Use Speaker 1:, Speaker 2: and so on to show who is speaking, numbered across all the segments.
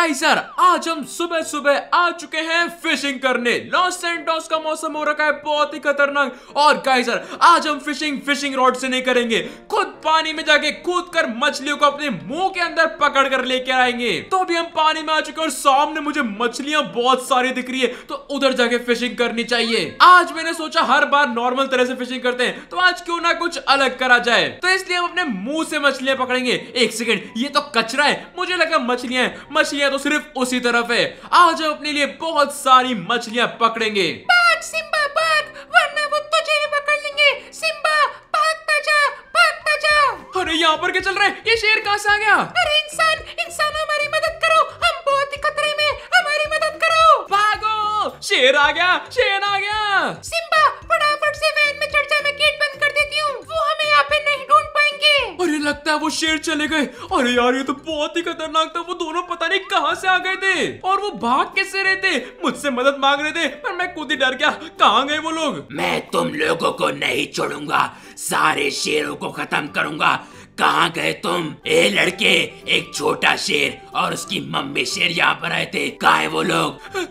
Speaker 1: गाइसर आज हम सुबह सुबह आ चुके हैं फिशिंग करने लॉस सेंटोस का मौसम हो रखा है बहुत ही खतरनाक और गाइसर आज हम फिशिंग फिशिंग रॉड से नहीं करेंगे खुद पानी में जाके कूद कर मछलियों को अपने मुंह के अंदर पकड़ कर लेके आएंगे तो अभी हम पानी में आ चुके और सामने मुझे मछलियां बहुत सारी दिख रही है तो उधर जाके फिशिंग करनी चाहिए आज मैंने सोचा हर बार नॉर्मल तरह से फिशिंग करते हैं तो आज क्यों ना कुछ अलग करा जाए तो इसलिए हम अपने मुंह से मछलियां पकड़ेंगे एक सेकेंड ये तो कचरा है मुझे लगा मछलियां मछलियां तो सिर्फ उसी तरफ है आज हम अपने लिए बहुत सारी मछलियाँ पकड़ेंगे
Speaker 2: अरे यहाँ पर क्या चल रहा है ये शेर कहाँ से आ गया अरे इंसान इंसान हमारी मदद करो हम बहुत ही खतरे में हमारी मदद करो भागो
Speaker 1: शेर आ गया
Speaker 2: शेर आ गया सिम्बा फटाफट से वैन में चढ़ जा मैं गेट बंद कर देती हूँ वो हमें यहाँ पे नहीं
Speaker 1: अरे लगता है वो शेर चले गए अरे यार ये तो बहुत ही खतरनाक था वो दोनों पता
Speaker 3: नहीं कहाँ से आ गए थे और वो भाग कैसे रहे थे मुझसे मदद मांग रहे थे पर मैं खुद ही डर गया कहाँ गए वो लोग मैं तुम लोगो को नहीं छोड़ूंगा सारे शेरों को खत्म करूंगा कहाँ गए तुम ए लड़के एक छोटा शेर और उसकी मम्मी शेर यहाँ पर आए थे कहा है वो लोग तो,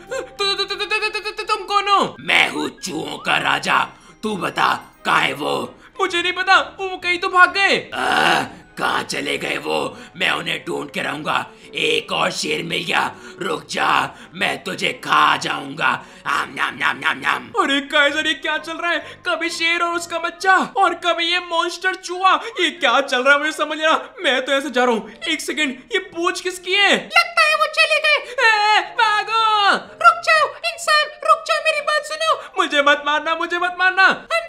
Speaker 3: तो, तो, तुम कौन हो मैं हूँ चूहों का राजा तू बता कहा है वो मुझे नहीं पता वो कहीं तो भाग गए कहा चले गए वो मैं उन्हें ढूंढ के रहूंगा एक और शेर मिल गया रुक जा मैं तुझे खा जाऊंगा आम नाम नाम नाम नाम
Speaker 1: अरे कैसर ये क्या चल रहा है कभी शेर और उसका बच्चा और कभी ये मॉन्स्टर चूहा ये क्या चल रहा है मुझे समझ रहा मैं तो ऐसे जा रहा हूँ एक सेकंड ये पूछ किसकी है
Speaker 2: लगता है वो चले गए भागो रुक जाओ इंसान रुक जाओ मेरी बात सुनो मुझे
Speaker 1: मत मारना मुझे मत मारना हम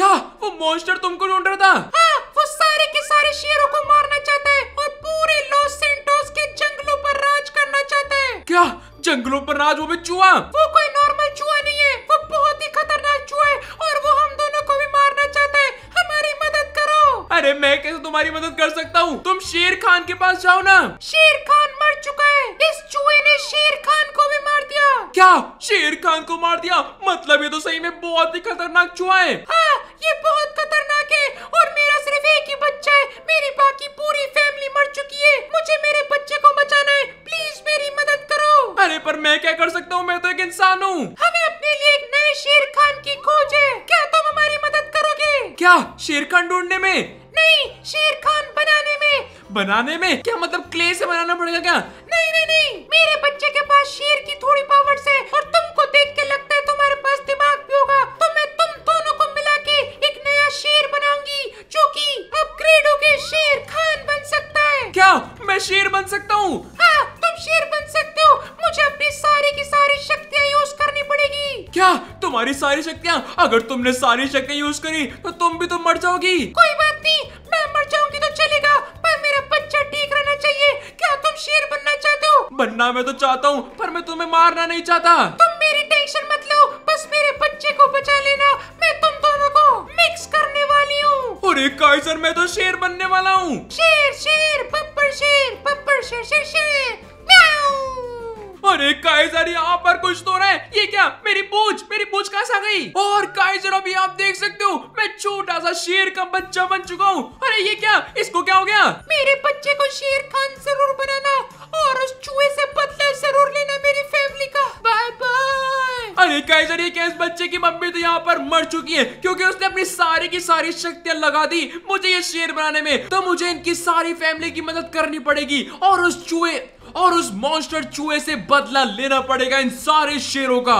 Speaker 2: क्या वो मॉन्स्टर तुमको ढूंढ रहा था हाँ, वो सारे के सारे शेरों को मारना चाहता है और पूरे लॉस सेंटोस के जंगलों पर राज करना चाहता है
Speaker 1: क्या जंगलों पर राज वो भी चूहा
Speaker 2: वो कोई नॉर्मल चूहा नहीं है वो बहुत ही खतरनाक चूहा है और वो हम दोनों को भी मारना चाहता है हमारी मदद करो अरे
Speaker 1: मैं कैसे तुम्हारी मदद कर सकता हूँ तुम शेर खान के पास जाओ ना
Speaker 2: शेर खान मर चुका है इस चूहे ने शेर खान को भी मार दिया
Speaker 1: क्या शेर खान को मार दिया मतलब ये तो सही में बहुत ही खतरनाक चूहा है
Speaker 2: हाँ, बच्चे बहुत खतरनाक है और मेरा सिर्फ एक ही बच्चा है मेरी बाकी पूरी फैमिली मर चुकी है मुझे मेरे बच्चे को बचाना है प्लीज मेरी मदद करो अरे पर मैं क्या कर सकता हूँ मैं तो एक इंसान हूँ हमें अपने लिए एक नए शेर खान की खोज है क्या तुम हमारी मदद करोगे क्या शेर खान ढूंढने में नहीं शेर खान बनाने में
Speaker 1: बनाने में क्या
Speaker 2: मतलब क्ले से बनाना पड़ेगा क्या
Speaker 1: सारी शक्तियाँ अगर तुमने सारी शक्तियाँ यूज करी तो तुम भी तो मर जाओगी
Speaker 2: कोई बात नहीं मैं मर जाऊंगी तो चलेगा पर मेरा बच्चा ठीक रहना चाहिए क्या तुम शेर बनना चाहते हो
Speaker 1: बनना मैं तो चाहता हूँ
Speaker 2: पर मैं तुम्हें मारना नहीं चाहता तुम मेरी टेंशन मत लो बस मेरे बच्चे को बचा लेना मैं तुम दोनों को मिक्स करने वाली हूँ एक काइजर मैं तो शेर बनने वाला हूँ शेर शेर पप्पर शेर पप्पर शेर शेर शेर
Speaker 1: अरे काइजर यहाँ पर कुछ तो है ये क्या मेरी पूछ मेरी पूछ कहाँ से गई
Speaker 2: और काइजर अभी आप देख सकते हो मैं छोटा सा शेर का बच्चा बन चुका हूँ अरे ये क्या इसको क्या हो गया मेरे बच्चे को शेर खान जरूर बनाना और उस चूहे से बदला जरूर लेना मेरी फैमिली का बाय बाय
Speaker 1: अरे काइजर ये क्या इस बच्चे की मम्मी तो यहाँ पर मर चुकी है क्योंकि उसने अपनी सारी की सारी शक्तियाँ लगा दी मुझे ये शेर बनाने में तो मुझे इनकी सारी फैमिली की मदद करनी पड़ेगी और उस चूहे और उस मॉन्स्टर चूहे से बदला लेना पड़ेगा इन सारे शेरों का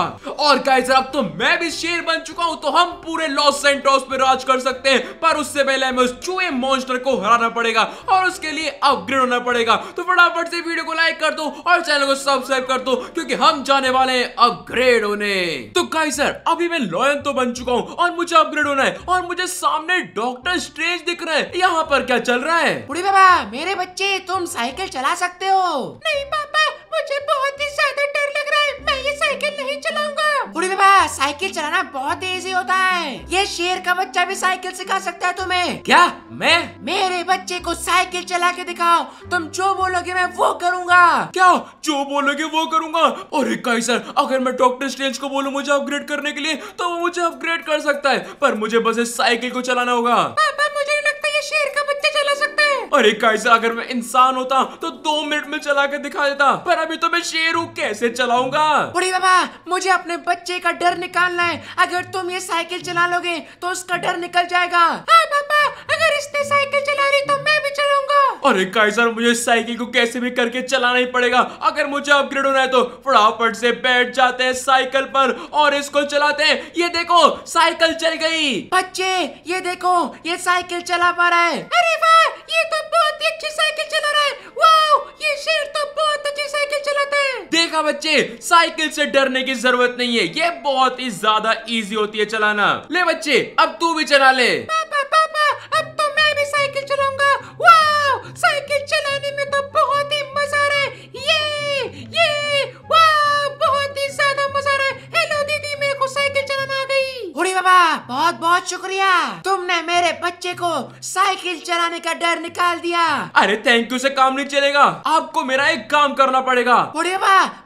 Speaker 1: और गाइस अब तो मैं भी शेर बन चुका हूं तो हम पूरे लॉस सेंटोस पे राज कर सकते हैं पर उससे पहले हमें उस चूहे मॉन्स्टर को हराना पड़ेगा और उसके लिए अपग्रेड होना पड़ेगा तो फटाफट से वीडियो को लाइक कर दो और चैनल को सब्सक्राइब कर दो क्योंकि हम जाने वाले हैं अपग्रेड होने तो गाइस सर अभी मैं लॉयन तो बन चुका हूं और मुझे अपग्रेड होना है और मुझे सामने डॉक्टर स्ट्रेंज दिख रहा है यहाँ पर क्या चल रहा है
Speaker 2: बुढ़ी बाबा मेरे बच्चे तुम साइकिल चला सकते हो नहीं पापा मुझे बहुत ही ज्यादा डर लग रहा है मैं ये साइकिल नहीं चलाऊंगा बुढ़ी बाबा साइकिल चलाना बहुत इजी होता है ये शेर का बच्चा भी साइकिल सिखा सकता है तुम्हें क्या मैं मेरे बच्चे को साइकिल चला के दिखाओ तुम जो बोलोगे मैं वो करूँगा क्या जो
Speaker 1: बोलोगे वो करूँगा और इक्कीस सर अगर मैं डॉक्टर स्ट्रेंज को बोलूँ मुझे अपग्रेड करने के लिए तो वो मुझे अपग्रेड कर सकता है पर मुझे बस इस साइकिल को चलाना होगा
Speaker 2: पापा मुझे लगता है ये शेर का
Speaker 1: और एक गाइस अगर मैं इंसान होता तो दो मिनट में चला कर दिखा देता पर अभी तो मैं शेर हूँ कैसे चलाऊंगा
Speaker 2: बुढ़ी बाबा मुझे अपने बच्चे का डर निकालना है अगर तुम ये साइकिल चला लोगे तो उसका डर निकल जाएगा पापा हाँ, अगर इसने साइकिल चला रही तो मैं भी चलाऊंगा
Speaker 1: अरे कैसर मुझे साइकिल को कैसे भी करके चलाना ही पड़ेगा अगर मुझे अपग्रेड होना है तो फटाफट से बैठ जाते हैं साइकिल पर और इसको चलाते हैं ये
Speaker 2: देखो साइकिल चल गई बच्चे ये देखो ये साइकिल चला पा रहा है अरे वाह ये तो बहुत ही अच्छी साइकिल चला रहा है वाओ ये शेर तो बहुत अच्छी साइकिल चलाता है
Speaker 1: देखा बच्चे साइकिल से डरने की जरूरत नहीं है ये बहुत ही ज्यादा इजी होती है चलाना ले बच्चे अब तू भी चला ले पापा पापा
Speaker 2: अब तो मैं भी साइकिल चलाऊंगा वाओ साइकिल चलाने में तो बहुत ही मजा आ रहा है ये ये वाओ बहुत ही ज्यादा मजा आ रहा है हेलो दीदी मेरे को साइकिल चलाना आ गई बाबा बहुत बहुत शुक्रिया तो बच्चे को साइकिल चलाने का डर निकाल दिया
Speaker 1: अरे थैंक यू से काम नहीं चलेगा आपको मेरा एक काम करना पड़ेगा बुढ़े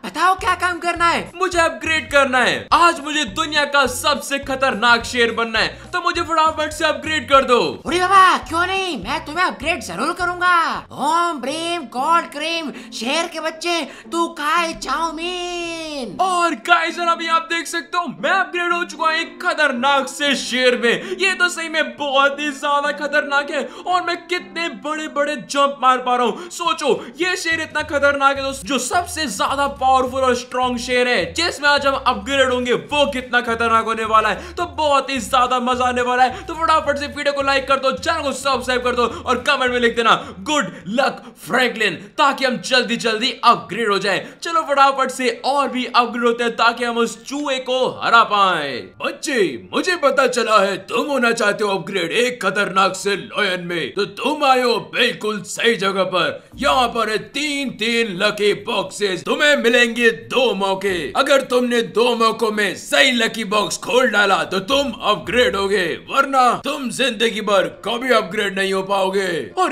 Speaker 1: बताओ क्या काम करना है मुझे अपग्रेड करना है आज मुझे दुनिया का सबसे खतरनाक शेर बनना है तो मुझे फटाफट से अपग्रेड कर दो
Speaker 2: बुढ़े बाबा क्यों नहीं मैं तुम्हें अपग्रेड जरूर करूंगा ओम ब्रेम गॉड क्रेम शेर के बच्चे तू खाए चाउमीन और
Speaker 1: गाइजर अभी आप देख सकते हो मैं अपग्रेड हो चुका एक खतरनाक से शेर में ये तो सही में बहुत ही ज्यादा खतरनाक है और मैं कितने बड़े बड़े जंप मार पा रहा हूँ सोचो ये शेर इतना खतरनाक है जो सबसे ज्यादा पावरफुल और स्ट्रॉन्ग शेर है जिसमें आज हम अपग्रेड होंगे वो कितना खतरनाक होने वाला है तो बहुत ही ज्यादा मजा आने वाला है तो फटाफट से वीडियो को लाइक कर दो चैनल को सब्सक्राइब कर दो और कमेंट में लिख देना गुड लक फ्रैंकलिन ताकि हम जल्दी जल्दी अपग्रेड हो जाए चलो फटाफट से और भी अपग्रेड होते हैं ताकि हम उस चूहे को हरा पाए बच्चे
Speaker 4: मुझे पता चला है तुम होना चाहते हो अपग्रेड एक खतर खतरनाक से लोयन में तो तुम आए हो बिल्कुल सही जगह पर यहाँ पर है तीन तीन लकी बॉक्सेस तुम्हें मिलेंगे दो मौके अगर तुमने दो मौकों में सही लकी बॉक्स खोल डाला
Speaker 1: तो तुम अपग्रेड होगे वरना तुम जिंदगी भर कभी अपग्रेड नहीं हो पाओगे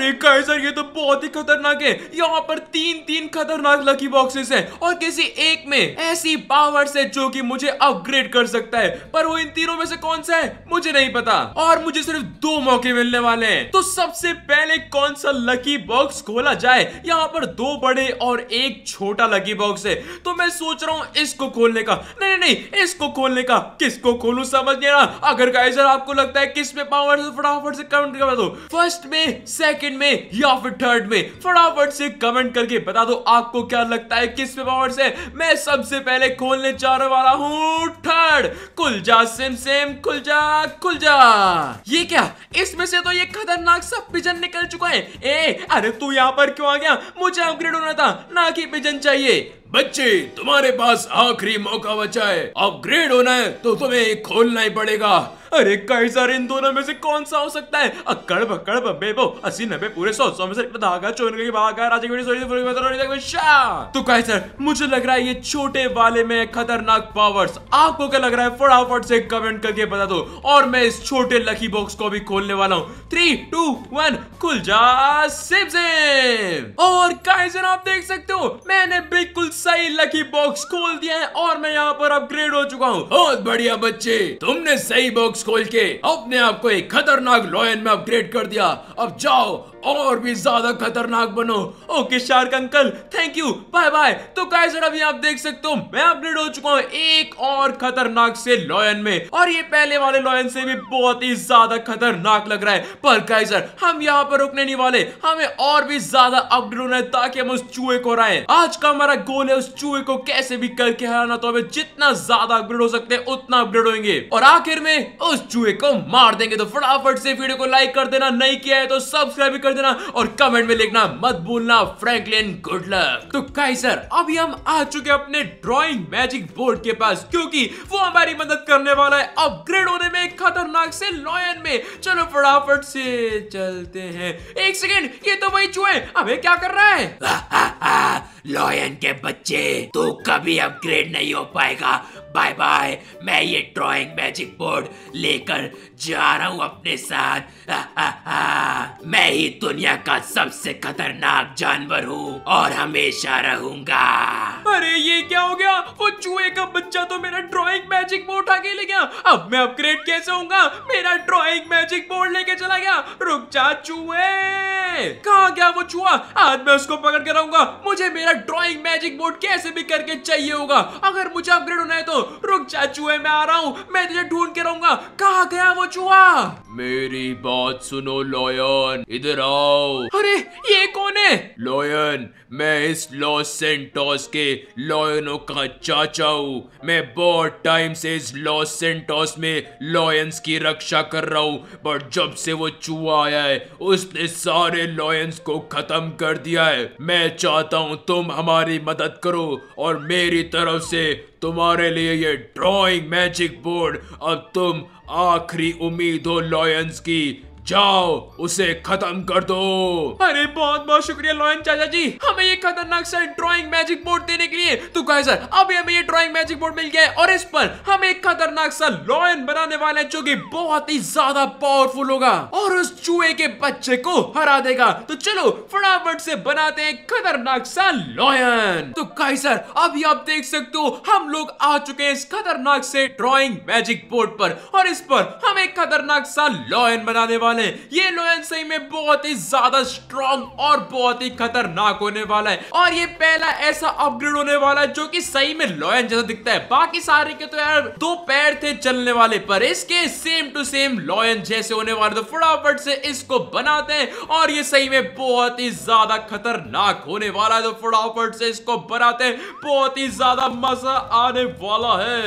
Speaker 1: एक कैसर ये तो बहुत ही खतरनाक है यहाँ पर तीन तीन खतरनाक लकी बॉक्सेस है और किसी एक में ऐसी पावर है जो की मुझे अपग्रेड कर सकता है पर वो इन तीनों में से कौन सा है मुझे नहीं पता और मुझे सिर्फ दो मौके मौके मिलने वाले हैं तो सबसे पहले कौन सा लकी बॉक्स खोला जाए यहाँ पर दो बड़े और एक छोटा लकी बॉक्स है तो मैं सोच रहा हूँ इसको खोलने का नहीं नहीं नहीं इसको खोलने का किसको खोलू समझ नहीं रहा अगर गाइजर आपको लगता है किस में पावर तो फटाफट से कमेंट कर दो फर्स्ट में सेकंड में या फिर थर्ड में फटाफट से कमेंट करके बता दो आपको क्या लगता है किस में पावर से मैं सबसे पहले खोलने जाने वाला हूँ थर्ड कुल जा सेम सेम सिम जा कुलजा जा ये क्या इस इसमें से तो ये खतरनाक सब पिजन निकल चुका है ए अरे तू यहाँ पर क्यों आ गया मुझे अपग्रेड होना था ना कि पिजन चाहिए बच्चे तुम्हारे पास आखिरी मौका बचा है अपग्रेड होना है तो तुम्हें खोलना ही पड़ेगा अरे कई सारे इन दोनों में से कौन सा हो सकता है अक्कड़ बक्कड़ बब्बे बो अस्सी नब्बे पूरे सौ सौ में से धागा चोर के भागा राजा की सोरी पूरी मतलब शाह तो कई सर मुझे लग रहा है ये छोटे वाले में खतरनाक पावर्स आपको क्या लग रहा है फटाफट से कमेंट करके बता दो और मैं इस छोटे लकी बॉक्स को भी खोलने वाला हूँ थ्री टू वन खुल जा सिप सिप और काइजन आप देख सकते हो मैंने बिल्कुल सही लकी बॉक्स खोल दिया है और मैं यहाँ पर अपग्रेड हो चुका हूँ बहुत बढ़िया बच्चे तुमने
Speaker 4: सही बॉक्स खोल के अपने आप को एक खतरनाक लॉयन में अपग्रेड कर दिया अब जाओ
Speaker 1: और भी ज्यादा खतरनाक बनो okay shark uncle thank you bye bye तो काय सर अभी आप देख सकते हो मैं अपडेट हो चुका हूँ एक और खतरनाक से लॉयन में और ये पहले वाले लॉयन से भी बहुत ही ज्यादा खतरनाक लग रहा है पर काय सर हम यहाँ पर रुकने नहीं वाले हमें और भी ज्यादा अपडेट होना है ताकि हम उस चूहे को हराए आज का हमारा गोल है उस चूहे को कैसे भी करके हराना तो हमें जितना ज्यादा अपग्रेड हो सकते हैं उतना अपग्रेड होंगे और आखिर में उस चूहे को मार देंगे तो फटाफट से वीडियो को लाइक कर देना नहीं किया है तो सब्सक्राइब कर देना और कमेंट में लिखना मत भूलना फ्रैंकलिन गुड लक तो काई सर अभी हम आ चुके अपने ड्रॉइंग मैजिक बोर्ड के पास क्योंकि वो हमारी मदद करने वाला है अपग्रेड होने में खतरनाक से लॉयन में चलो फटाफट से चलते हैं एक सेकेंड ये तो वही चुहे अबे क्या कर रहा
Speaker 3: है लॉयन के बच्चे तू कभी अपग्रेड नहीं हो पाएगा बाय बाय मैं ये ड्राइंग मैजिक बोर्ड लेकर जा रहा हूँ अपने साथ मैं ही दुनिया का सबसे खतरनाक जानवर हूँ और हमेशा रहूंगा
Speaker 1: अरे ये क्या हो गया वो चूहे का बच्चा तो मेरा ड्राइंग मैजिक बोर्ड उठा के ले गया अब मैं अपग्रेड कैसे होऊंगा मेरा ड्राइंग मैजिक बोर्ड लेके चला गया रुक जा चूहे कहा गया वो चूहा आज मैं उसको पकड़ के रहूंगा मुझे मेरा ड्राइंग मैजिक बोर्ड कैसे भी करके चाहिए होगा अगर मुझे अपग्रेड होना है तो रुक जा चूहे मैं आ रहा हूँ मैं तुझे ढूंढ के रहूंगा कहा गया वो चूहा
Speaker 4: मेरी बात सुनो लॉयन इधर आओ
Speaker 1: अरे ये कौन है
Speaker 4: लॉयन मैं इस लॉस सेंटोस के लॉयनों का चाचा हूँ मैं बहुत टाइम से इस लॉस सेंटोस में लॉयंस की रक्षा कर रहा हूँ पर जब से वो चूहा आया है उसने सारे लॉयंस को खत्म कर दिया है मैं चाहता हूँ तुम हमारी मदद करो और मेरी तरफ से तुम्हारे लिए ये ड्राइंग मैजिक बोर्ड अब तुम आखिरी उम्मीद हो लॉयंस की जाओ उसे खत्म कर दो
Speaker 1: अरे बहुत बहुत शुक्रिया लोयन चाचा जी हमें ये खतरनाक सा ड्राइंग मैजिक बोर्ड देने के लिए तो कहे सर अभी हमें ये ड्राइंग मैजिक बोर्ड मिल गया है और इस पर हम एक खतरनाक सा लॉयन बनाने वाले हैं जो कि बहुत ही ज्यादा पावरफुल होगा और उस चूहे के बच्चे को हरा देगा तो चलो फटाफट से बनाते हैं खतरनाक सा लॉयन तो कहे सर अभी आप देख सकते हो हम लोग आ चुके हैं इस खतरनाक से ड्रॉइंग मैजिक बोर्ड पर और इस पर हम एक खतरनाक सा लॉयन बनाने वाले वाले ये लोयन सही में बहुत ही ज्यादा स्ट्रॉन्ग और बहुत ही खतरनाक होने वाला है और ये पहला ऐसा अपग्रेड होने वाला है जो कि सही में लोयन जैसा दिखता है बाकी सारे के तो यार दो पैर थे चलने वाले पर इसके सेम टू सेम लॉयन जैसे होने वाले तो फटाफट से इसको बनाते हैं और ये सही में बहुत ही ज्यादा खतरनाक होने वाला है तो फटाफट से इसको बनाते हैं बहुत ही ज्यादा मजा आने वाला है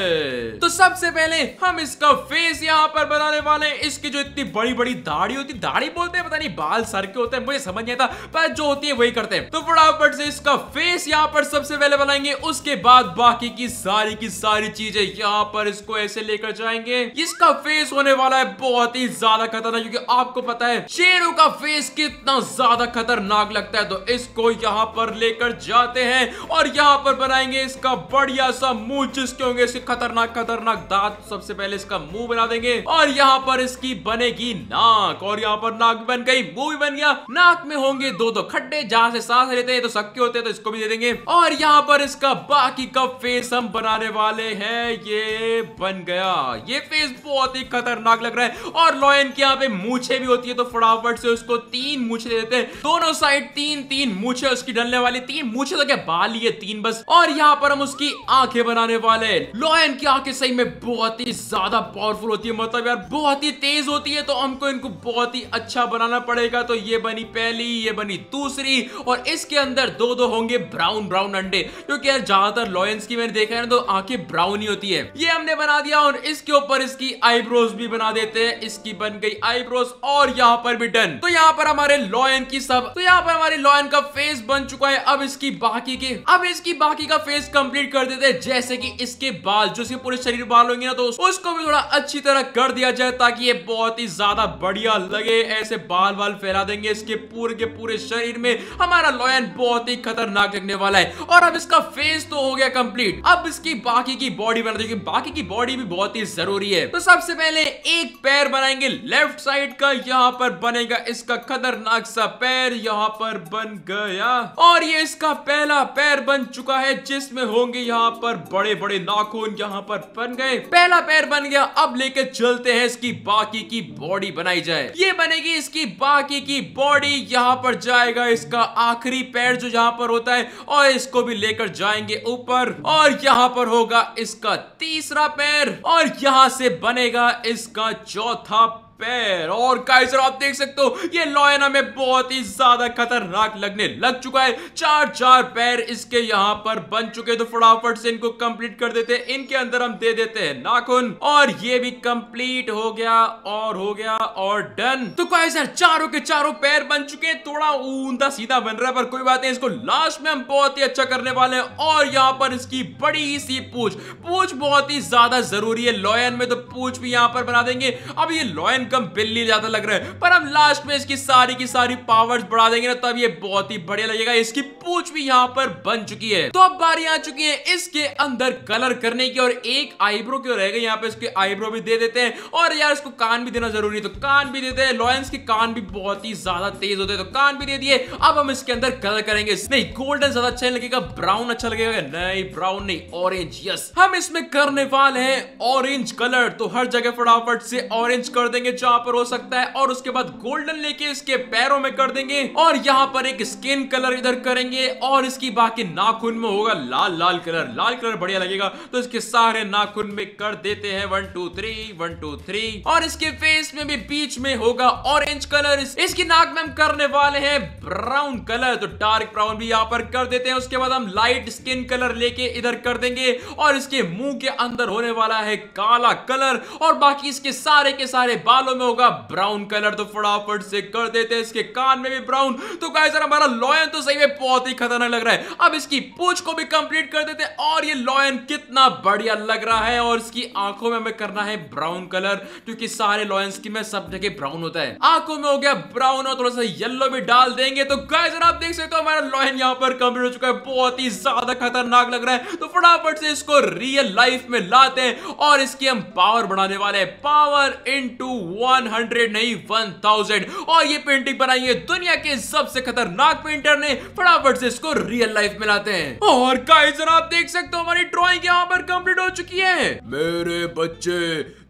Speaker 1: तो सबसे पहले हम इसका फेस यहाँ पर बनाने वाले इसकी जो इतनी बड़ी बड़ी धार दाढ़ी होती दाढ़ी बोलते हैं पता नहीं बाल सर के होते हैं मुझे समझ नहीं आता पर जो होती है वही करते हैं तो फटाफट से इसका फेस यहाँ पर सबसे पहले बनाएंगे उसके बाद बाकी की सारी की सारी चीजें यहाँ पर इसको ऐसे लेकर जाएंगे इसका फेस होने वाला है बहुत ही ज्यादा खतरनाक क्योंकि आपको पता है शेरों का फेस कितना ज्यादा खतरनाक लगता है तो इसको यहाँ पर लेकर जाते हैं और यहाँ पर बनाएंगे इसका बढ़िया सा मुंह जिसके होंगे खतरनाक खतरनाक दांत सबसे पहले इसका मुंह बना देंगे और यहाँ पर इसकी बनेगी नाक नाक और यहाँ पर नाक बन गई मुंह भी बन गया नाक में होंगे दो दो खड्डे जहाँ से सांस लेते हैं तो सबके होते हैं तो इसको भी दे देंगे और यहाँ पर इसका बाकी का फेस हम बनाने वाले हैं ये बन गया ये फेस बहुत ही खतरनाक लग रहा है और लॉयन के यहाँ पे मूछे भी होती है तो फटाफट से उसको तीन मूछे दे देते हैं दोनों साइड तीन तीन मूछे उसकी डलने वाली तीन मूछे तो क्या बाल ये तीन बस और यहाँ पर हम उसकी आंखें बनाने वाले लॉयन की आंखें सही में बहुत ही ज्यादा पावरफुल होती है मतलब यार बहुत ही तेज होती है तो हमको इनको बहुत ही अच्छा बनाना पड़ेगा तो ये बनी पहली ये बनी दूसरी और इसके अंदर दो दो होंगे ब्राउन ब्राउन अंडे क्योंकि यार ज्यादातर लॉयंस की मैंने देखा है ना तो आंखें ब्राउन ही होती है ये हमने बना दिया और इसके ऊपर इसकी आईब्रोज भी बना देते हैं इसकी बन गई आईब्रोज और यहाँ पर भी डन तो यहाँ पर हमारे लॉयन की सब तो यहाँ पर हमारे लॉयन का फेस बन चुका है अब इसकी बाकी के अब इसकी बाकी का फेस कंप्लीट कर देते हैं जैसे कि इसके बाल जो पूरे शरीर बाल होंगे ना तो उसको भी थोड़ा अच्छी तरह कर दिया जाए ताकि ये बहुत ही ज्यादा बढ़िया बढ़िया लगे ऐसे बाल बाल फैला देंगे इसके पूरे के पूरे शरीर में हमारा लॉयन बहुत ही खतरनाक लगने वाला है और अब इसका फेस तो हो गया कंप्लीट अब इसकी बाकी की बॉडी बना देंगे बाकी की बॉडी भी बहुत ही जरूरी है तो सबसे पहले एक पैर बनाएंगे लेफ्ट साइड का यहाँ पर बनेगा इसका खतरनाक सा पैर यहाँ पर बन गया और ये इसका पहला पैर बन चुका है जिसमें होंगे यहाँ पर बड़े बड़े नाखून यहाँ पर बन गए पहला पैर बन गया अब लेके चलते हैं इसकी बाकी की बॉडी बनाई जाए जाए ये बनेगी इसकी बाकी की बॉडी यहाँ पर जाएगा इसका आखिरी पैर जो यहाँ पर होता है और इसको भी लेकर जाएंगे ऊपर और यहाँ पर होगा इसका तीसरा पैर और यहाँ से बनेगा इसका चौथा पैर और काइजर आप देख सकते हो ये लोयना में बहुत ही ज्यादा खतरनाक लगने लग चुका है चार चार पैर इसके यहाँ पर बन चुके तो फटाफट से इनको कंप्लीट कर देते हैं इनके अंदर हम दे देते हैं नाखून और ये भी कंप्लीट हो गया और हो गया और डन तो काइजर चारों के चारों पैर बन चुके हैं थोड़ा ऊंधा सीधा बन रहा है पर कोई बात नहीं इसको लास्ट में हम बहुत ही अच्छा करने वाले और यहाँ पर इसकी बड़ी सी पूछ पूछ बहुत ही ज्यादा जरूरी है लॉयन में तो पूछ भी यहाँ पर बना देंगे अब ये लॉयन कम बिल्ली ज्यादा लग रहा है पर हम लास्ट में इसकी सारी की सारी पावर्स बढ़ा देंगे ना तब ये बहुत ही बढ़िया लगेगा इसकी पूछ भी यहाँ पर बन चुकी है तो अब बारी आ चुकी है इसके अंदर कलर करने की और एक आईब्रो क्यों रहेगा यहाँ पे इसके आईब्रो भी दे देते हैं और यार इसको कान भी देना जरूरी है तो कान भी देते हैं लॉयंस के कान भी बहुत ही ज्यादा तेज होते हैं तो कान भी दे दिए अब हम इसके अंदर कलर करेंगे नहीं गोल्डन ज्यादा अच्छा लगेगा ब्राउन अच्छा लगेगा नहीं ब्राउन नहीं ऑरेंज यस हम इसमें करने वाले हैं ऑरेंज कलर तो हर जगह फटाफट से ऑरेंज कर देंगे जहां पर हो सकता है और उसके बाद गोल्डन लेके इसके पैरों में कर देंगे और यहाँ पर एक स्किन कलर इधर करेंगे और इसकी बाकी नाखून में होगा लाल लाल कलर लाल कलर बढ़िया लगेगा तो इसके सारे नाखून में कर देते हैं one two three one two three और इसके फेस में भी बीच में होगा ऑरेंज कलर इसकी नाक में हम करने वाले हैं ब्राउन कलर तो डार्क ब्राउन भी यहाँ पर कर देते हैं उसके बाद हम लाइट स्किन कलर लेके इधर कर देंगे और इसके मुंह के अंदर होने वाला है काला कलर और बाकी इसके सारे के सारे बाल बालों में होगा ब्राउन कलर तो फटाफट से कर देते हैं इसके कान में भी ब्राउन तो गाइस यार हमारा लॉयन तो सही में बहुत ही खतरनाक लग रहा है अब इसकी पूछ को भी कंप्लीट कर देते हैं और ये लॉयन कितना बढ़िया लग रहा है और इसकी आंखों में हमें करना है ब्राउन कलर क्योंकि सारे लॉयंस की में सब जगह ब्राउन होता है आंखों में हो गया ब्राउन और थोड़ा सा येलो भी डाल देंगे तो गाइस यार आप देख सकते हो हमारा लॉयन यहाँ पर कंप्लीट हो चुका है बहुत ही ज्यादा खतरनाक लग रहा है तो फटाफट से इसको रियल लाइफ में लाते हैं और इसकी हम पावर बढ़ाने वाले हैं पावर इन टू 100 नहीं 1000 और ये पेंटिंग बनाई है दुनिया के सबसे खतरनाक पेंटर ने फटाफट से इसको रियल लाइफ में लाते हैं और गाइस आप देख सकते हो हमारी ड्राइंग यहाँ पर कंप्लीट हो चुकी है
Speaker 4: मेरे बच्चे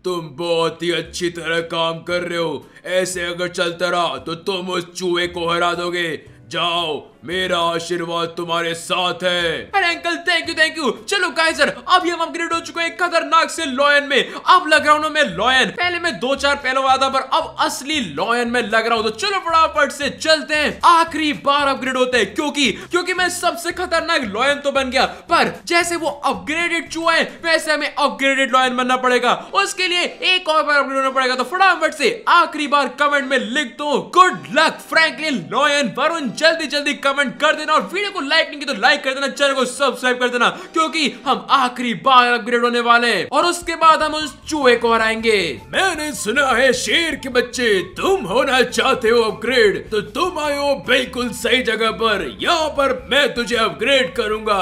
Speaker 4: तुम बहुत ही अच्छी तरह काम कर रहे हो ऐसे अगर चलता रहा तो तुम उस चूहे को हरा दोगे जाओ मेरा आशीर्वाद तुम्हारे साथ है
Speaker 1: अरे uncle thank you thank you चलो गाइजर अभी हम अपग्रेड हो चुके हैं खतरनाक से लॉयन में अब लग रहा हूँ मैं लॉयन पहले मैं दो चार पहलो हुआ था पर अब असली लॉयन में लग रहा हूँ तो चलो फटाफट से चलते हैं आखिरी बार अपग्रेड होते हैं क्योंकि क्योंकि मैं सबसे खतरनाक लॉयन तो बन गया पर जैसे वो अपग्रेडेड चुआ है वैसे हमें अपग्रेडेड लॉयन बनना पड़ेगा उसके लिए एक और बार अपग्रेड होना पड़ेगा तो फटाफट से आखिरी बार कमेंट में लिख दो good luck Franklin lion Varun जल्दी जल्दी कमेंट कर देना और वीडियो को लाइक नहीं की तो लाइक कर देना चैनल को सब्सक्राइब कर देना क्योंकि हम आखिरी बार अपग्रेड होने वाले और उसके बाद हम उस चूहे को हराएंगे
Speaker 4: मैंने सुना है शेर के बच्चे तुम होना चाहते हो अपग्रेड तो तुम आयो
Speaker 1: बिल्कुल सही जगह पर यहाँ पर मैं तुझे अपग्रेड करूंगा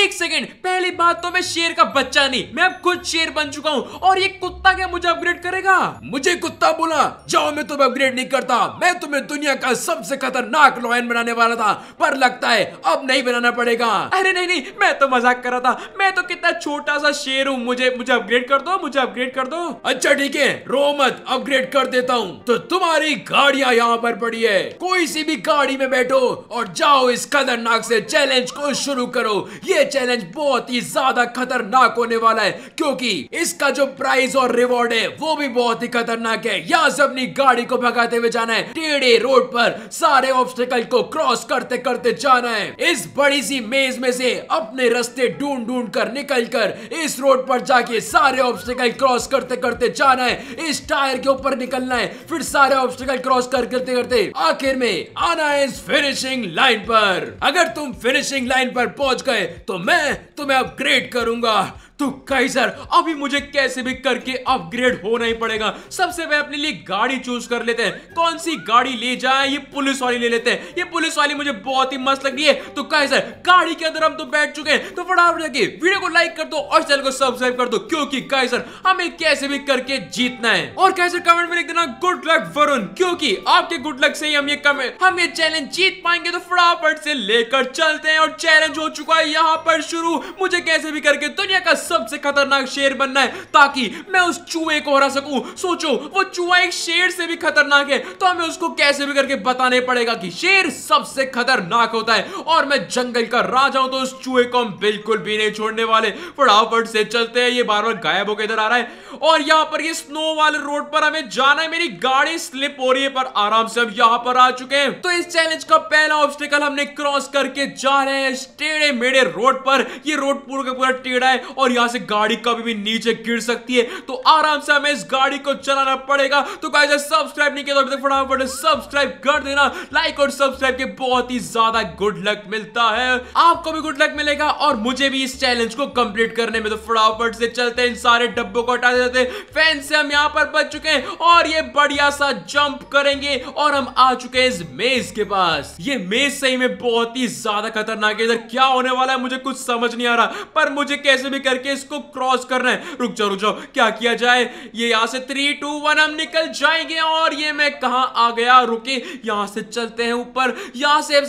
Speaker 1: एक सेकेंड पहली बात तो मैं शेर का बच्चा नहीं मैं अब खुद शेर बन चुका हूँ और ये कुत्ता क्या मुझे अपग्रेड करेगा मुझे कुत्ता बोला जाओ मैं तुम्हें अपग्रेड नहीं करता मैं तुम्हें दुनिया का सबसे खतरनाक लॉयन बनाने वाला था पर लगता है अब नहीं बनाना पड़ेगा अरे नहीं नहीं मैं तो मजाक कर रहा था मैं तो कितना छोटा सा शेर हूँ मुझे मुझे अपग्रेड कर दो मुझे अपग्रेड कर दो अच्छा ठीक है रो मत अपग्रेड कर देता हूँ तो तुम्हारी गाड़िया
Speaker 4: यहाँ पर पड़ी है कोई सी भी गाड़ी में बैठो और जाओ इस खतरनाक से चैलेंज
Speaker 1: को शुरू करो ये चैलेंज बहुत ही ज्यादा खतरनाक होने वाला है क्योंकि इसका जो प्राइस और रिवॉर्ड है वो भी बहुत ही खतरनाक है यहाँ से अपनी गाड़ी को भगाते हुए जाना है टेढ़े रोड पर सारे ऑब्स्टिकल को क्रॉस करते करते जाना है इस बड़ी सी मेज में से अपने रस्ते ढूंढ ढूंढ कर निकल कर इस रोड पर जाके सारे ऑब्स्टिकल क्रॉस करते करते जाना है इस टायर के ऊपर निकलना है फिर सारे ऑब्स्टिकल क्रॉस कर करते करते आखिर में आना है इस फिनिशिंग लाइन पर अगर तुम फिनिशिंग लाइन पर पहुंच गए तो मैं तुम्हें अपग्रेड करूंगा तो कई सर अभी मुझे कैसे भी करके अपग्रेड होना ही पड़ेगा सबसे पहले अपने लिए गाड़ी चूज कर लेते हैं कौन सी गाड़ी ले जाए ये पुलिस वाली ले लेते हैं ये पुलिस वाली मुझे बहुत ही मस्त लग रही है तो कई सर गाड़ी के अंदर हम तो बैठ चुके हैं तो फटाफट जाके वीडियो को लाइक कर दो और चैनल को सब्सक्राइब कर दो क्योंकि कई सर हमें कैसे भी करके जीतना है और कई सर कमेंट में लिख देना गुड लक वरुण क्योंकि आपके गुड लक से ही हम ये कमेंट हम ये चैलेंज जीत पाएंगे तो फटाफट से लेकर चलते हैं और चैलेंज हो चुका है यहाँ पर शुरू मुझे कैसे भी करके दुनिया का सबसे खतरनाक शेर बनना है ताकि मैं उस चूहे को हरा सकूं सोचो वो चूहा एक शेर से भी खतरनाक है तो हमें उसको कैसे भी करके बताने पड़ेगा कि शेर सबसे खतरनाक होता है और मैं जंगल का राजा हूं तो उस चूहे को हम बिल्कुल भी नहीं छोड़ने वाले फटाफट से चलते हैं ये बार बार गायब होकर इधर आ रहा है और यहाँ पर ये स्नो वाले रोड पर हमें जाना है मेरी गाड़ी स्लिप हो रही है पर आराम से हम यहाँ पर आ चुके हैं तो इस चैलेंज का पहला ऑब्स्टिकल हमने क्रॉस करके जा रहे हैं टेढ़े मेढ़े रोड पर ये रोड पूरा का पूरा टेढ़ा है और यहां से गाड़ी कभी भी नीचे गिर सकती है तो आराम से हमें इस गाड़ी को चलाना पड़ेगा तो गाइस सब्सक्राइब नहीं किया तो फटाफट सब्सक्राइब कर देना लाइक और सब्सक्राइब के बहुत ही ज्यादा गुड लक मिलता है आपको भी गुड लक मिलेगा और मुझे भी इस चैलेंज को कंप्लीट करने में तो फटाफट से चलते हैं इन सारे डब्बों को हटा देते हैं फैन से हम यहाँ पर बच चुके हैं और ये बढ़िया सा जंप करेंगे और हम आ चुके हैं इस मेज के पास ये मेज सही में बहुत ही ज्यादा खतरनाक है इधर क्या होने वाला है मुझे कुछ समझ नहीं आ रहा पर मुझे कैसे भी करके करके इसको क्रॉस करना है रुक जाओ रुक जाओ क्या किया जाए ये यहाँ से थ्री टू वन हम निकल जाएंगे और ये मैं कहा आ गया रुके यहाँ से चलते हैं ऊपर यहाँ से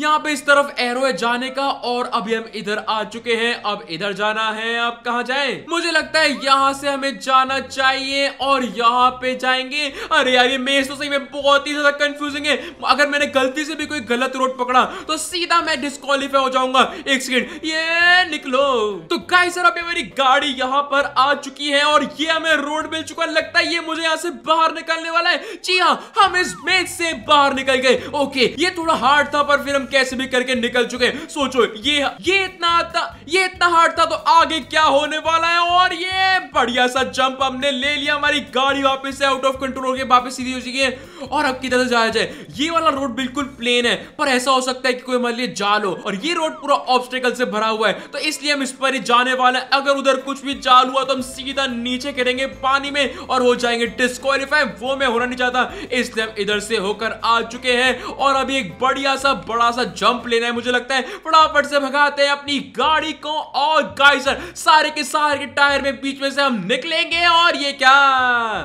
Speaker 1: यहाँ पे इस तरफ एरो है जाने का और अभी हम इधर आ चुके हैं अब इधर जाना है अब कहा जाए मुझे लगता है यहाँ से हमें जाना चाहिए और यहाँ पे जाएंगे अरे यार ये मेज तो सही में बहुत ही ज्यादा कंफ्यूजिंग है अगर मैंने गलती से भी कोई गलत रोड पकड़ा तो सीधा मैं डिस्कालीफाई हो जाऊंगा एक सेकेंड ये निकलो तो गाय सर अभी मेरी गाड़ी यहाँ पर आ चुकी है और ये हमें रोड मिल चुका लगता है ये मुझे यहाँ से बाहर निकलने वाला है जी हाँ हम इस मेज से बाहर निकल गए ओके ये थोड़ा हार्ड था पर फिर एकदम कैसे भी करके निकल चुके हैं सोचो ये ये इतना था ये इतना हार्ड था तो आगे क्या होने वाला है और ये बढ़िया सा जंप हमने ले लिया हमारी गाड़ी वापस से आउट ऑफ कंट्रोल हो गई वापस सीधी हो चुकी है और अब किधर जाया जाए ये वाला रोड बिल्कुल प्लेन है पर ऐसा हो सकता है कि कोई हमारे लिए जाल हो और ये रोड पूरा ऑब्स्टेकल से भरा हुआ है तो इसलिए हम इस पर ही जाने वाले हैं अगर उधर कुछ भी जाल हुआ तो हम सीधा नीचे करेंगे पानी में और हो जाएंगे डिस्कालीफाई वो मैं होना नहीं चाहता इसलिए हम इधर से होकर आ चुके हैं और अभी एक बढ़िया सा बड़ा थोड़ा सा जंप लेना है मुझे लगता है फटाफट से भगाते हैं अपनी गाड़ी को और गाइजर सारे के सारे के टायर में बीच में से हम निकलेंगे और ये क्या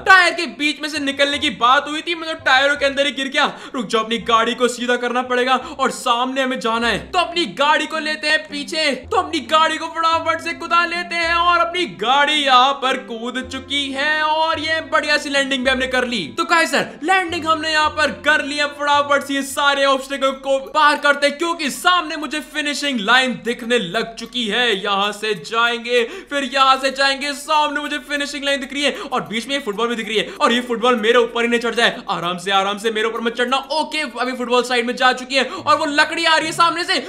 Speaker 1: टायर के बीच में से निकलने की बात हुई थी मतलब टायरों के अंदर ही गिर गया रुक जाओ अपनी गाड़ी को सीधा करना पड़ेगा और सामने हमें जाना है तो अपनी गाड़ी को लेते हैं पीछे तो अपनी गाड़ी को फटाफट से कुदा लेते हैं और अपनी गाड़ी यहाँ पर कूद चुकी है और ये बढ़िया सी लैंडिंग भी हमने कर ली तो सर लैंडिंग हमने यहाँ पर कर लिया फटाफट से सारे ऑप्शन को पार इंतजार करते क्योंकि सामने मुझे फिनिशिंग लाइन दिखने लग चुकी है यहां से जाएंगे फिर यहां से जाएंगे सामने मुझे फिनिशिंग लाइन दिख रही है और बीच में फुटबॉल भी दिख रही है और ये फुटबॉल मेरे ऊपर ही नहीं चढ़ जाए आराम से आराम से मेरे ऊपर मत चढ़ना ओके अभी फुटबॉल साइड में जा चुकी है और वो लकड़ी आ रही है सामने से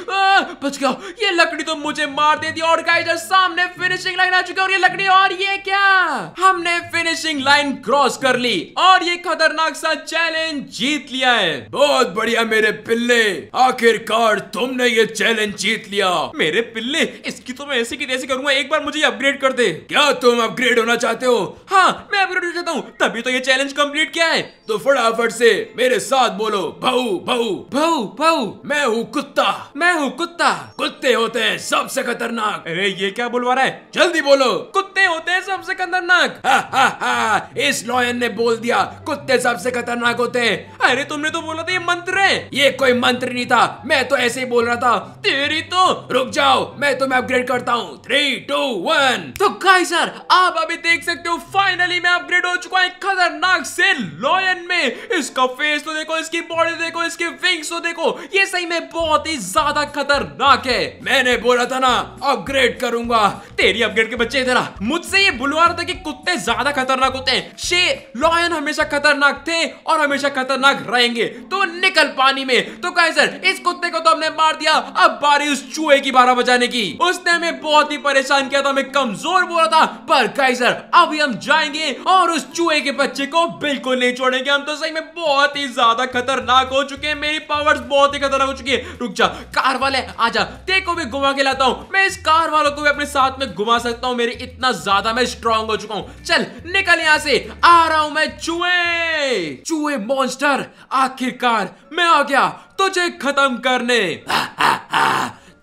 Speaker 1: बच गया ये लकड़ी तो मुझे मार देती और गाइस सामने फिनिशिंग लाइन आ चुकी है और ये लकड़ी और ये क्या हमने फिनिशिंग लाइन क्रॉस कर ली और ये खतरनाक सा चैलेंज जीत
Speaker 4: लिया है बहुत बढ़िया मेरे पिल्ले आखिर आखिरकार तुमने ये चैलेंज जीत लिया
Speaker 1: मेरे पिल्ले इसकी तो मैं ऐसे की तैसे करूंगा एक बार मुझे अपग्रेड कर दे क्या तुम अपग्रेड होना चाहते हो हाँ मैं अपग्रेड हो जाता हूँ तभी तो ये चैलेंज कंप्लीट किया है तो फटाफट से मेरे साथ बोलो भाऊ भाऊ भाऊ भाऊ मैं हूँ कुत्ता मैं हूँ कुत्ता कुत्ते होते हैं सबसे खतरनाक अरे ये क्या बोलवा रहा है जल्दी बोलो कुत्ते होते हैं सबसे खतरनाक हा, हा, हा, इस लॉयन ने बोल दिया कुत्ते सबसे खतरनाक होते हैं अरे तुमने तो बोला था ये मंत्र है ये कोई मंत्र नहीं था मैं तो ऐसे ही बोल रहा था तेरी तो रुक जाओ मैं तुम्हें अपग्रेड करता हूँ थ्री टू वन तो गाय सर आप अभी देख सकते हो फाइनली मैं अपग्रेड हो चुका है खतरनाक से लॉयन सेकंड में इसका फेस तो देखो इसकी बॉडी देखो इसके विंग्स तो देखो ये सही में बहुत ही ज्यादा खतरनाक है मैंने बोला था ना अपग्रेड करूंगा तेरी अपग्रेड के बच्चे तेरा मुझसे ये बुलवा रहा था कि कुत्ते ज्यादा खतरनाक होते हैं शेर लॉयन हमेशा खतरनाक थे और हमेशा खतरनाक रहेंगे तो निकल पानी में तो कहे सर इस कुत्ते को तो हमने मार दिया अब बारी उस चूहे की बारह बजाने की उसने हमें बहुत ही परेशान किया था हमें कमजोर बोला था पर कहे सर अभी हम जाएंगे और उस चूहे के बच्चे को बिल्कुल नहीं छोड़ेंगे कि हम तो सही में बहुत ही ज्यादा खतरनाक हो चुके हैं मेरी पावर्स बहुत ही खतरनाक हो चुकी है रुक जा कार वाले आ जा देखो भी घुमा के लाता हूँ मैं इस कार वालों को भी अपने साथ में घुमा सकता हूँ मेरी इतना ज्यादा मैं स्ट्रॉन्ग हो चुका हूँ चल निकल यहाँ से आ रहा हूँ मैं चुहे चुहे मॉन्स्टर
Speaker 3: आखिरकार मैं आ गया तुझे खत्म करने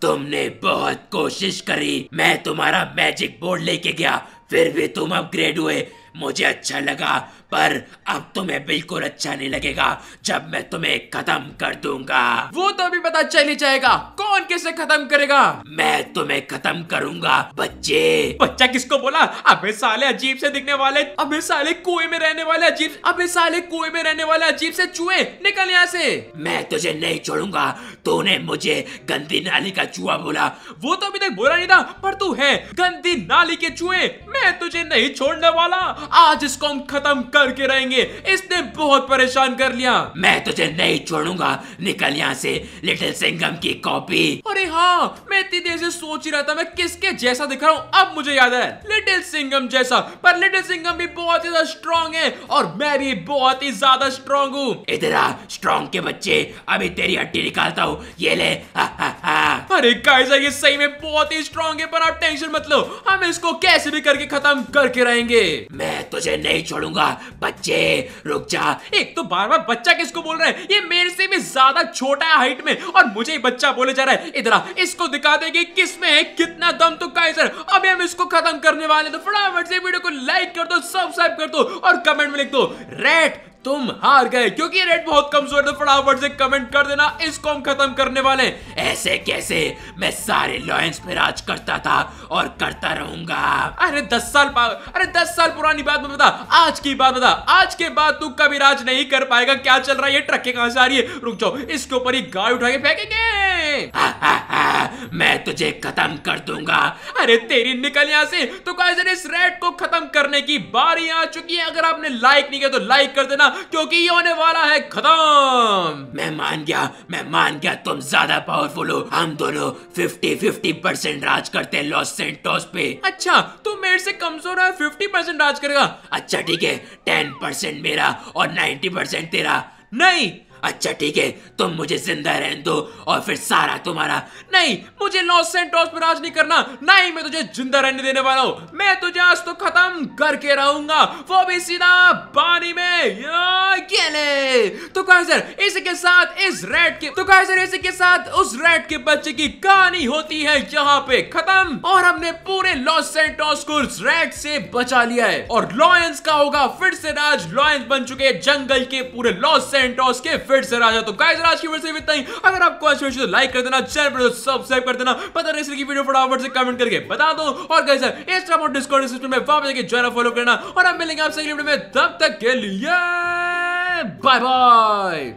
Speaker 3: तुमने बहुत कोशिश करी मैं तुम्हारा मैजिक बोर्ड लेके गया फिर भी तुम अपग्रेड हुए मुझे अच्छा लगा पर अब तुम्हें बिल्कुल अच्छा नहीं लगेगा जब मैं तुम्हें खत्म कर दूंगा
Speaker 1: वो तो अभी पता चल ही जाएगा कौन किसे खत्म करेगा मैं
Speaker 3: तुम्हें खत्म करूंगा बच्चे बच्चा किसको बोला अबे साले अजीब
Speaker 1: से दिखने वाले अबे साले कुएं में रहने वाले अजीब अबे साले कुएं में रहने वाले अजीब से चूहे
Speaker 3: निकल यहाँ से मैं तुझे नहीं छोड़ूंगा तूने मुझे गंदी नाली का चूहा बोला वो तो अभी तक बोला नहीं था पर तू है गंदी नाली के चूहे मैं तुझे नहीं छोड़ने वाला आज इसको हम खत्म करके रहेंगे इसने बहुत परेशान कर लिया मैं तुझे नहीं छोड़ूंगा निकल यहाँ से लिटिल सिंगम की कॉपी
Speaker 1: अरे हाँ मैं इतनी देर से सोच ही रहा था मैं किसके जैसा दिख रहा हूँ अब मुझे याद है लिटिल सिंगम जैसा पर
Speaker 3: लिटिल सिंगम भी बहुत ज्यादा स्ट्रॉन्ग है और मैं भी बहुत ही ज्यादा स्ट्रॉन्ग हूँ इधर आ स्ट्रॉन्ग के बच्चे अभी तेरी हड्डी निकालता हूँ ये ले अरे गाइस
Speaker 1: ये सही में बहुत ही स्ट्रॉन्ग है पर आप टेंशन मत लो हम इसको कैसे भी करके खत्म करके रहेंगे मैं तुझे नहीं छोड़ूंगा बच्चे रुक जा एक तो बार बार बच्चा किसको बोल रहा है ये मेरे से भी ज्यादा छोटा है हाइट में और मुझे ही बच्चा बोले जा रहा है इधर इसको दिखा देगी किस में है कितना दम तो कायसर अभी हम इसको खत्म करने वाले तो फटाफट से वीडियो को लाइक कर दो सब्सक्राइब कर दो और कमेंट में लिख दो रेट तुम हार गए क्योंकि रेड बहुत कमजोर है तो फटाफट से कमेंट कर देना इसको हम खत्म करने वाले ऐसे कैसे मैं सारे
Speaker 3: लॉयंस पे राज करता था और करता रहूंगा
Speaker 1: अरे दस साल अरे दस साल पुरानी बात में बता आज की बात बता आज के बाद तू कभी राज नहीं कर पाएगा क्या चल रहा है ये ट्रकें कहां से आ रही है रुक जाओ इसके ऊपर ही गाय उठा के फेंकेंगे मैं
Speaker 3: तुझे खत्म कर दूंगा
Speaker 1: अरे तेरी निकल यहां से तो इस रेड को खत्म करने की बारी आ चुकी है अगर आपने लाइक नहीं किया तो लाइक कर देना क्योंकि ये होने वाला है
Speaker 3: खत्म मैं मान गया मैं मान गया तुम ज्यादा पावरफुल हो हम दोनों फिफ्टी फिफ्टी परसेंट राज करते हैं लॉस सेंटोस पे अच्छा तुम तो मेरे से कमजोर है फिफ्टी परसेंट राज करेगा अच्छा ठीक है टेन परसेंट मेरा और नाइन्टी परसेंट तेरा नहीं अच्छा ठीक है तुम मुझे जिंदा रहने दो और फिर सारा तुम्हारा नहीं मुझे लॉस
Speaker 1: सेंटोस पर राज नहीं करना नहीं मैं तुझे जिंदा रहने देने वाला हूं मैं तुझे आज तो खत्म करके रहूंगा वो भी सीधा पानी में ये तो सर इसी के साथ इस रेड के तो सर इसी के साथ उस रेड के बच्चे की कहानी होती है यहाँ पे खत्म और हमने पूरे लॉस सेंटोस को रेड से बचा लिया है और लॉयंस का होगा फिर से राज लॉयंस बन चुके जंगल के पूरे लॉस सेंटोस के फिर से राजा तो गाइस आज की वीडियो से इतना ही अगर आपको अच्छी वीडियो तो लाइक कर देना चैनल पर सब्सक्राइब कर देना पता नहीं इसकी वीडियो फटाफट से कमेंट करके बता दो और गाइस इंस्टाग्राम और डिस्कॉर्ड सिस्टम में वापस जाके ज्वाइन फॉलो करना और हम मिलेंगे आपसे अगली वीडियो में तब तक के लिए बाय बाय